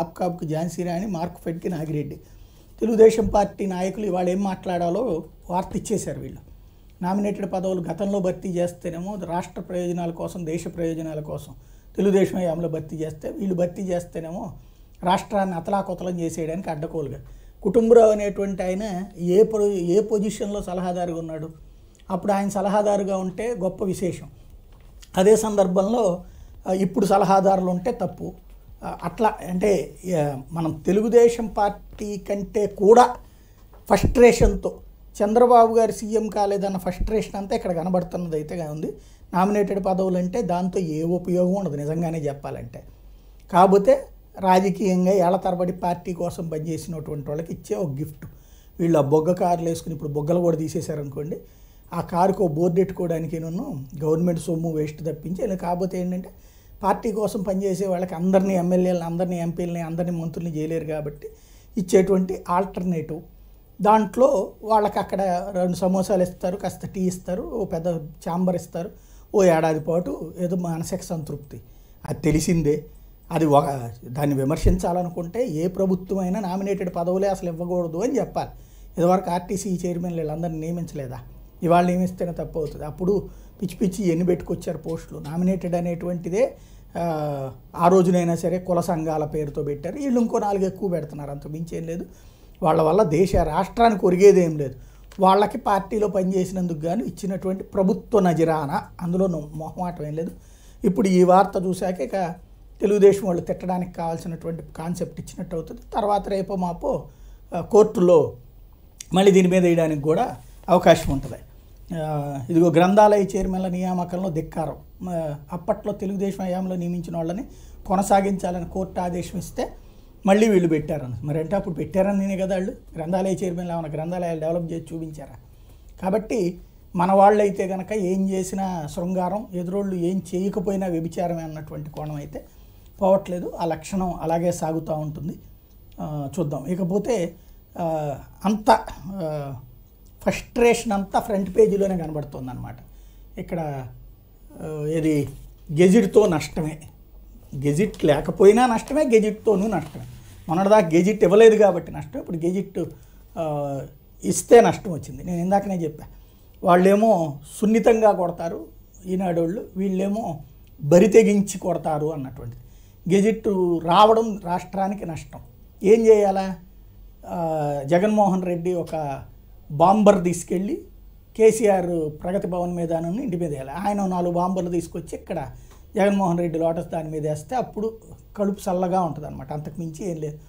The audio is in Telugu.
ఆప్కాబ్కి ఝాన్సీ రాణి ఫెడ్కి నాగిరెడ్డి తెలుగుదేశం పార్టీ నాయకులు ఇవాళ ఏం మాట్లాడాలో వార్త ఇచ్చేశారు వీళ్ళు నామినేటెడ్ పదవులు గతంలో భర్తీ చేస్తేనేమో రాష్ట్ర ప్రయోజనాల కోసం దేశ ప్రయోజనాల కోసం తెలుగుదేశం హయాంలో భర్తీ చేస్తే వీళ్ళు భర్తీ చేస్తేనేమో రాష్ట్రాన్ని అతలాకుతలం చేసేయడానికి అడ్డకోలుగా కుటుంబరావు అనేటువంటి ఆయన ఏ ప్రో ఏ పొజిషన్లో సలహాదారుగా ఉన్నాడు అప్పుడు ఆయన సలహాదారుగా ఉంటే గొప్ప విశేషం అదే సందర్భంలో ఇప్పుడు సలహాదారులు ఉంటే తప్పు అట్లా అంటే మనం తెలుగుదేశం పార్టీ కంటే కూడా ఫస్ట్రేషన్తో చంద్రబాబు గారు సీఎం కాలేదన్న ఫస్ట్రేషన్ అంతా ఇక్కడ కనబడుతున్నది అయితే ఉంది నామినేటెడ్ పదవులు అంటే దాంతో ఏ ఉపయోగం ఉండదు నిజంగానే చెప్పాలంటే కాకపోతే రాజకీయంగా ఏళ్ల తరబడి పార్టీ కోసం పనిచేసినటువంటి వాళ్ళకి ఇచ్చే ఒక గిఫ్ట్ వీళ్ళు ఆ బొగ్గ కార్లు వేసుకుని ఇప్పుడు బొగ్గలు కూడా తీసేశారనుకోండి ఆ కారుకు బోర్డు పెట్టుకోవడానికి గవర్నమెంట్ సొమ్ము వేస్ట్ తప్పించి కాకపోతే ఏంటంటే పార్టీ కోసం పనిచేసే వాళ్ళకి అందరినీ ఎమ్మెల్యేలను అందరినీ ఎంపీలని అందరినీ మంత్రుల్ని చేయలేరు కాబట్టి ఇచ్చేటువంటి ఆల్టర్నేటివ్ దాంట్లో వాళ్ళకి అక్కడ రెండు సమోసాలు ఇస్తారు కాస్త టీ ఇస్తారు ఓ పెద్ద ఛాంబర్ ఇస్తారు ఓ ఏడాది పాటు ఏదో మానసిక సంతృప్తి అది తెలిసిందే అది ఒక దాన్ని విమర్శించాలనుకుంటే ఏ ప్రభుత్వమైనా నామినేటెడ్ పదవులే అసలు ఇవ్వకూడదు అని చెప్పాలి ఇదివరకు ఆర్టీసీ చైర్మన్ వీళ్ళందరినీ నియమించలేదా ఇవాళ నియమిస్తేనే తప్పు అవుతుంది అప్పుడు పిచ్చి పిచ్చి ఎన్ని పెట్టుకొచ్చారు పోస్టులు నామినేటెడ్ అనేటువంటిదే ఆ రోజునైనా సరే కుల సంఘాల పేరుతో పెట్టారు వీళ్ళు ఇంకో నాలుగు ఎక్కువ పెడుతున్నారు అంత మించేం లేదు వాళ్ళ వల్ల దేశ రాష్ట్రానికి ఒరిగేదేం లేదు వాళ్ళకి పార్టీలో పనిచేసినందుకు గాను ఇచ్చినటువంటి ప్రభుత్వ నజరాన అందులో మొహమాటం ఏం లేదు ఇప్పుడు ఈ వార్త చూశాక ఇక తెలుగుదేశం వాళ్ళు తిట్టడానికి కావాల్సినటువంటి కాన్సెప్ట్ ఇచ్చినట్టు అవుతుంది తర్వాత రేపో మాపో కోర్టులో మళ్ళీ దీని మీద వేయడానికి కూడా అవకాశం ఉంటుంది ఇదిగో గ్రంథాలయ చైర్మన్ల నియామకంలో ధిక్కారం అప్పట్లో తెలుగుదేశం హయాంలో నియమించిన వాళ్ళని కొనసాగించాలని కోర్టు ఆదేశం ఇస్తే మళ్ళీ వీళ్ళు పెట్టారని మరి అంటే అప్పుడు పెట్టారని నేనే కదా వాళ్ళు గ్రంథాలయ చైర్మన్లు ఏమైనా గ్రంథాలయాలు డెవలప్ చేసి చూపించారా కాబట్టి మన వాళ్ళైతే కనుక ఏం చేసినా శృంగారం ఎదురోళ్ళు ఏం చేయకపోయినా వ్యభిచారమే అన్నటువంటి కోణం అయితే పోవట్లేదు ఆ లక్షణం అలాగే సాగుతూ ఉంటుంది చూద్దాం ఇకపోతే అంత ఫస్ట్రేషన్ అంతా ఫ్రంట్ పేజీలోనే కనబడుతుంది అనమాట ఇక్కడ ఇది గెజిట్తో నష్టమే గెజిట్ లేకపోయినా నష్టమే గెజిట్తోనూ నష్టమే మొన్నటిదాకా గెజిట్ ఇవ్వలేదు కాబట్టి నష్టం ఇప్పుడు గెజిట్ ఇస్తే నష్టం వచ్చింది నేను ఇందాకనే చెప్పా వాళ్ళేమో సున్నితంగా కొడతారు ఈనాడోళ్ళు వీళ్ళేమో బరి తెగించి కొడతారు అన్నటువంటిది గెజిట్ రావడం రాష్ట్రానికి నష్టం ఏం చేయాలా జగన్మోహన్ రెడ్డి ఒక బాంబర్ తీసుకెళ్ళి కేసీఆర్ ప్రగతి భవన్ మీద ఇంటి మీద వేయాలి ఆయన నాలుగు బాంబర్లు తీసుకొచ్చి ఇక్కడ జగన్మోహన్ రెడ్డి లోటస్ దాని మీద వేస్తే అప్పుడు కడుపు చల్లగా ఉంటుంది అనమాట అంతకుమించి ఏం లేదు